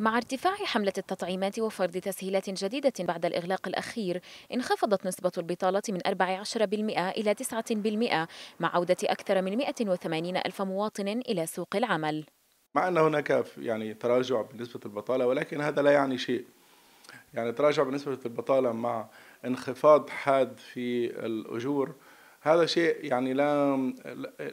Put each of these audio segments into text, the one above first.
مع ارتفاع حملة التطعيمات وفرض تسهيلات جديدة بعد الإغلاق الأخير انخفضت نسبة البطالة من 14% إلى 9% مع عودة أكثر من 180 ألف مواطن إلى سوق العمل مع أن هناك يعني تراجع بنسبة البطالة ولكن هذا لا يعني شيء يعني تراجع بنسبة البطالة مع انخفاض حاد في الأجور هذا شيء يعني لا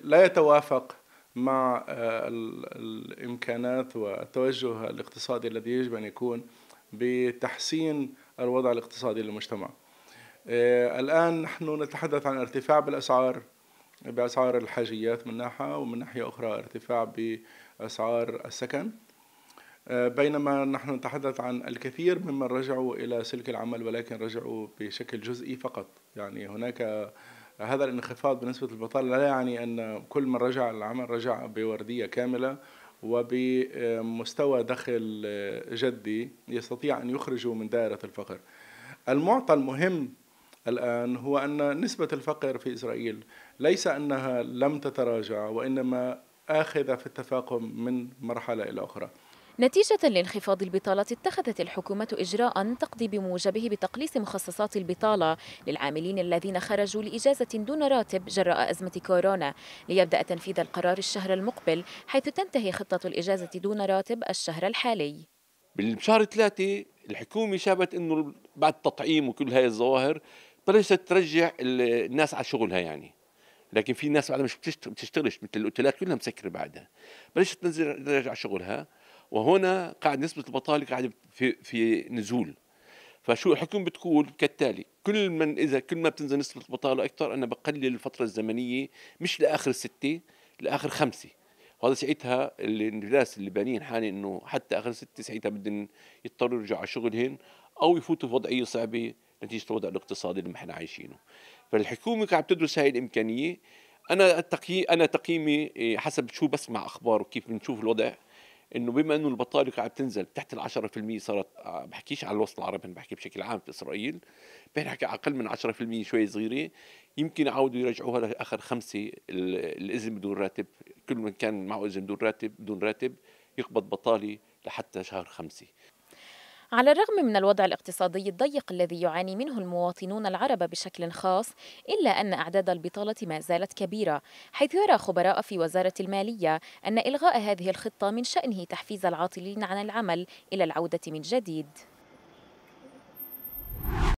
لا يتوافق مع آه، الامكانات والتوجه الاقتصادي الذي يجب ان يكون بتحسين الوضع الاقتصادي للمجتمع. آه، الان نحن نتحدث عن ارتفاع بالاسعار باسعار الحاجيات من ناحيه ومن ناحيه اخرى ارتفاع باسعار السكن. آه، بينما نحن نتحدث عن الكثير ممن رجعوا الى سلك العمل ولكن رجعوا بشكل جزئي فقط، يعني هناك هذا الانخفاض بنسبة البطالة لا يعني أن كل من رجع للعمل رجع بوردية كاملة وبمستوى دخل جدي يستطيع أن يخرجه من دائرة الفقر المعطى المهم الآن هو أن نسبة الفقر في إسرائيل ليس أنها لم تتراجع وإنما آخذة في التفاقم من مرحلة إلى أخرى نتيجة لانخفاض البطالة اتخذت الحكومة إجراء تقضي بموجبه بتقليص مخصصات البطالة للعاملين الذين خرجوا لإجازة دون راتب جراء أزمة كورونا ليبدأ تنفيذ القرار الشهر المقبل حيث تنتهي خطة الإجازة دون راتب الشهر الحالي بالشهر ثلاثة الحكومة شابت أنه بعد التطعيم وكل هاي الظواهر بلشت ترجع الناس على شغلها يعني لكن في ناس بعدها مش بتشتغلش مثل الاوتيلات كلها مسكره بعدها بلشت تنزل ترجع شغلها وهنا قاعد نسبة البطالة قاعدة في, في نزول فشو الحكومة بتقول كالتالي كل من إذا كل ما بتنزل نسبة البطالة أكثر أنا بقلل الفترة الزمنية مش لآخر ستة لآخر خمسة وهذا ساعتها الناس اللي بانين حالي انه حتى اخر ستة ساعتها بدهم يضطروا يرجعوا على شغلهم او يفوتوا في وضعيه صعبه نتيجه الوضع الاقتصادي اللي احنا عايشينه فالحكومه قاعده تدرس هاي الامكانيه انا تقيي انا تقييمي إيه، حسب شو بسمع اخبار وكيف بنشوف الوضع انه بما انه البطاله قاعده تنزل تحت ال 10% صارت آه، بحكيش على الوسط العربي بحكي بشكل عام في اسرائيل بنحكي اقل من 10% شوي صغيره يمكن يعودوا يرجعوها لاخر خمسه الاذن بدون راتب كل من كان معه اذن بدون راتب بدون راتب يقبض بطاله لحتى شهر خمسه على الرغم من الوضع الاقتصادي الضيق الذي يعاني منه المواطنون العرب بشكل خاص إلا أن أعداد البطالة ما زالت كبيرة حيث يرى خبراء في وزارة المالية أن إلغاء هذه الخطة من شأنه تحفيز العاطلين عن العمل إلى العودة من جديد